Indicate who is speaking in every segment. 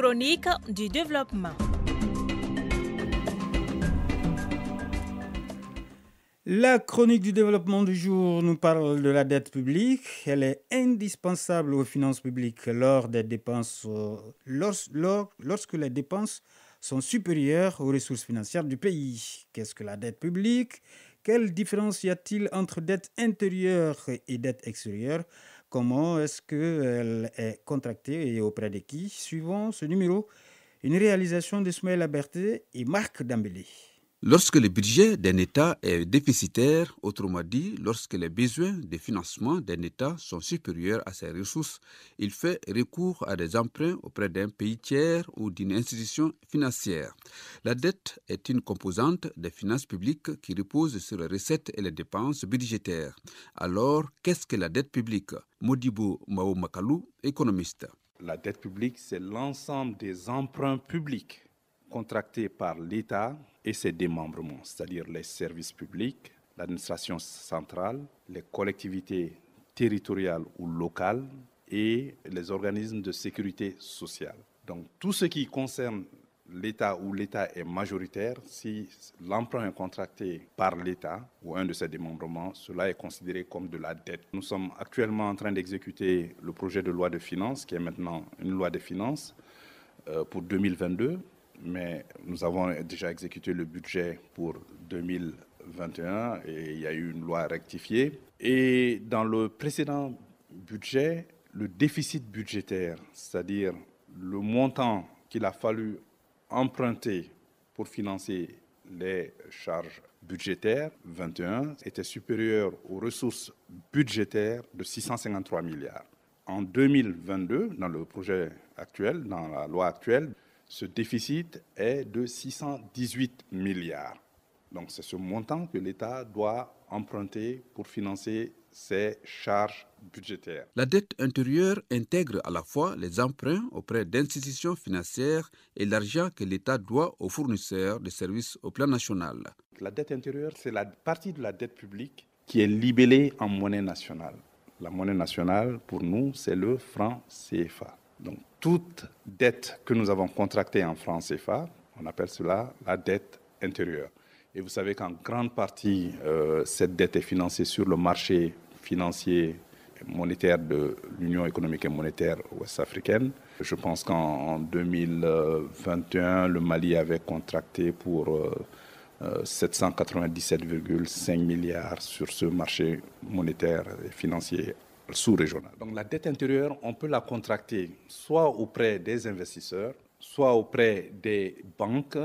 Speaker 1: chronique du développement. La chronique du développement du jour nous parle de la dette publique. Elle est indispensable aux finances publiques lors des dépenses, euh, lorsque les dépenses sont supérieures aux ressources financières du pays. Qu'est-ce que la dette publique Quelle différence y a-t-il entre dette intérieure et dette extérieure Comment est-ce qu'elle est contractée et auprès de qui Suivant ce numéro. Une réalisation d'Ismaël Aberté et Marc Dambélé.
Speaker 2: Lorsque le budget d'un État est déficitaire, autrement dit, lorsque les besoins de financement d'un État sont supérieurs à ses ressources, il fait recours à des emprunts auprès d'un pays tiers ou d'une institution financière. La dette est une composante des finances publiques qui repose sur les recettes et les dépenses budgétaires. Alors, qu'est-ce que la dette publique Modibo Mao Makalou, économiste. La dette publique, c'est l'ensemble des emprunts publics
Speaker 3: contractés par l'État et ses démembrements, c'est-à-dire les services publics, l'administration centrale, les collectivités territoriales ou locales et les organismes de sécurité sociale. Donc tout ce qui concerne l'État ou l'État est majoritaire, si l'emprunt est contracté par l'État ou un de ses démembrements, cela est considéré comme de la dette. Nous sommes actuellement en train d'exécuter le projet de loi de finances, qui est maintenant une loi de finances euh, pour 2022, mais nous avons déjà exécuté le budget pour 2021 et il y a eu une loi rectifiée. Et dans le précédent budget, le déficit budgétaire, c'est-à-dire le montant qu'il a fallu emprunter pour financer les charges budgétaires 21 était supérieur aux ressources budgétaires de 653 milliards. En 2022, dans le projet actuel, dans la loi actuelle, ce déficit est de 618 milliards. Donc c'est ce montant que l'État doit emprunter
Speaker 2: pour financer ses charges budgétaires. La dette intérieure intègre à la fois les emprunts auprès d'institutions financières et l'argent que l'État doit aux fournisseurs de services au plan national.
Speaker 3: La dette intérieure, c'est la partie de la dette publique
Speaker 2: qui est libellée en monnaie nationale. La monnaie nationale, pour nous, c'est
Speaker 3: le franc CFA. Donc toute dette que nous avons contractée en France CFA, on appelle cela la dette intérieure. Et vous savez qu'en grande partie, euh, cette dette est financée sur le marché financier et monétaire de l'Union économique et monétaire ouest-africaine. Je pense qu'en 2021, le Mali avait contracté pour 797,5 euh, euh, milliards sur ce marché monétaire et financier sous-régional. Donc la dette intérieure, on peut la contracter soit auprès des investisseurs, soit auprès des
Speaker 2: banques,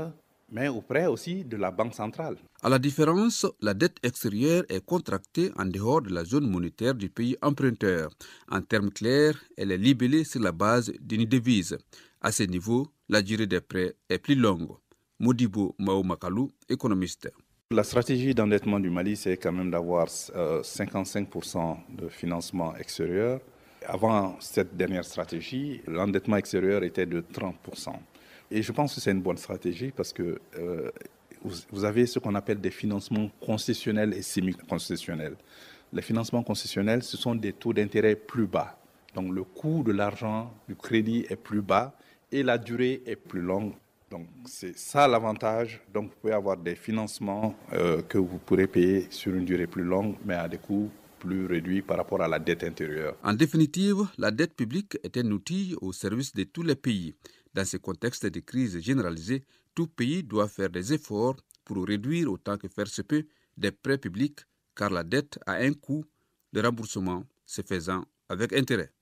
Speaker 2: mais auprès aussi de la Banque centrale. À la différence, la dette extérieure est contractée en dehors de la zone monétaire du pays emprunteur. En termes clairs, elle est libellée sur la base d'une devise. À ce niveau, la durée des prêts est plus longue. Modibo Mao économiste. La stratégie d'endettement du Mali, c'est
Speaker 3: quand même d'avoir 55% euh, de financement extérieur. Avant cette dernière stratégie, l'endettement extérieur était de 30%. Et je pense que c'est une bonne stratégie parce que euh, vous, avez ce qu'on appelle des financements concessionnels et semi-concessionnels. Les financements concessionnels, ce sont des taux d'intérêt plus bas. Donc le coût de l'argent, du crédit est plus bas et la durée est plus longue. Donc c'est ça l'avantage. Donc vous pouvez avoir des financements euh, que vous pourrez payer sur
Speaker 2: une durée plus longue, mais à des coûts plus réduits par rapport à la dette intérieure. En définitive, la dette publique est un outil au service de tous les pays. Dans ce contexte de crise généralisée, tout pays doit faire des efforts pour réduire autant que faire se peut des prêts publics,
Speaker 1: car la dette a un coût, de remboursement se faisant avec intérêt.